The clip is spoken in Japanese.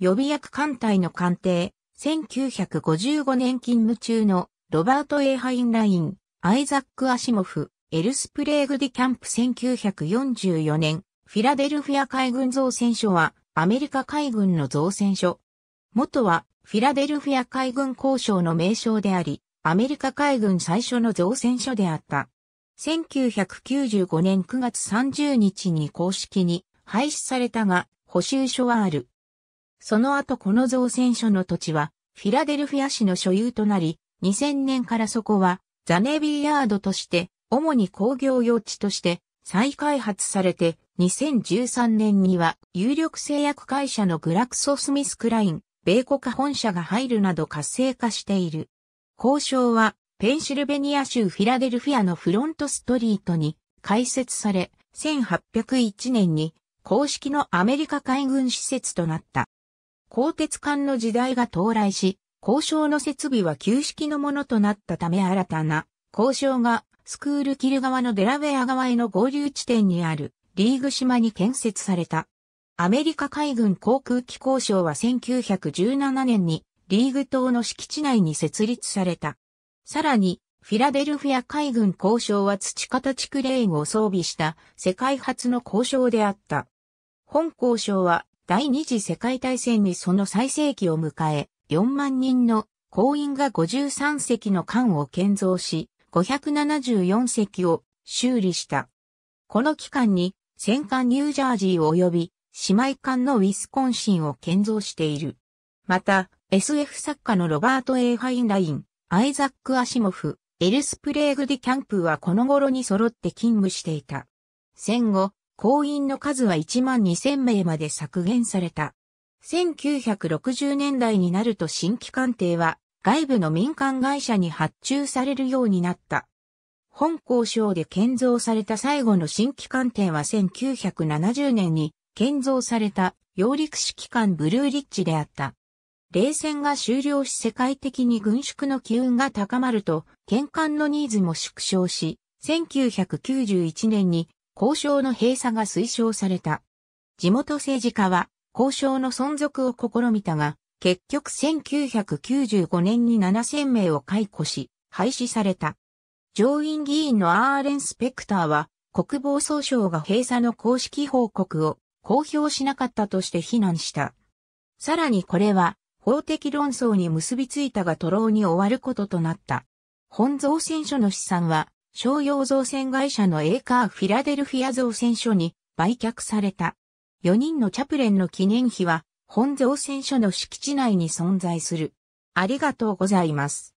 予備役艦隊の艦艇、1955年勤務中のロバート・エイ・ハインライン、アイザック・アシモフ、エルスプレーグ・ディ・キャンプ1944年、フィラデルフィア海軍造船所はアメリカ海軍の造船所。元はフィラデルフィア海軍交渉の名称であり、アメリカ海軍最初の造船所であった。1995年9月30日に公式に廃止されたが、補修所はある。その後この造船所の土地は、フィラデルフィア市の所有となり、2000年からそこは、ザネビーヤードとして、主に工業用地として、再開発されて、2013年には、有力製薬会社のグラクソスミスクライン、米国本社が入るなど活性化している。交渉は、ペンシルベニア州フィラデルフィアのフロントストリートに開設され、1801年に公式のアメリカ海軍施設となった。鋼鉄艦の時代が到来し、交渉の設備は旧式のものとなったため新たな交渉がスクールキル側のデラウェア側への合流地点にあるリーグ島に建設された。アメリカ海軍航空機交渉は1917年にリーグ島の敷地内に設立された。さらに、フィラデルフィア海軍交渉は土方地区レーンを装備した世界初の交渉であった。本交渉は第二次世界大戦にその最盛期を迎え、4万人の行員が53隻の艦を建造し、574隻を修理した。この期間に戦艦ニュージャージー及び姉妹艦のウィスコンシンを建造している。また、SF 作家のロバート・エーハインライン、アイザック・アシモフ、エルスプレーグ・ディ・キャンプはこの頃に揃って勤務していた。戦後、行員の数は1万2000名まで削減された。1960年代になると新規官邸は外部の民間会社に発注されるようになった。本交渉で建造された最後の新規官邸は1970年に建造された揚陸式艦ブルーリッジであった。冷戦が終了し世界的に軍縮の機運が高まると、県艦のニーズも縮小し、1991年に交渉の閉鎖が推奨された。地元政治家は交渉の存続を試みたが、結局1995年に7000名を解雇し、廃止された。上院議員のアーレン・スペクターは、国防総省が閉鎖の公式報告を公表しなかったとして非難した。さらにこれは、法的論争に結びついたが徒労に終わることとなった。本造船所の資産は、商用造船会社のエーカーフィラデルフィア造船所に売却された。4人のチャプレンの記念碑は本造船所の敷地内に存在する。ありがとうございます。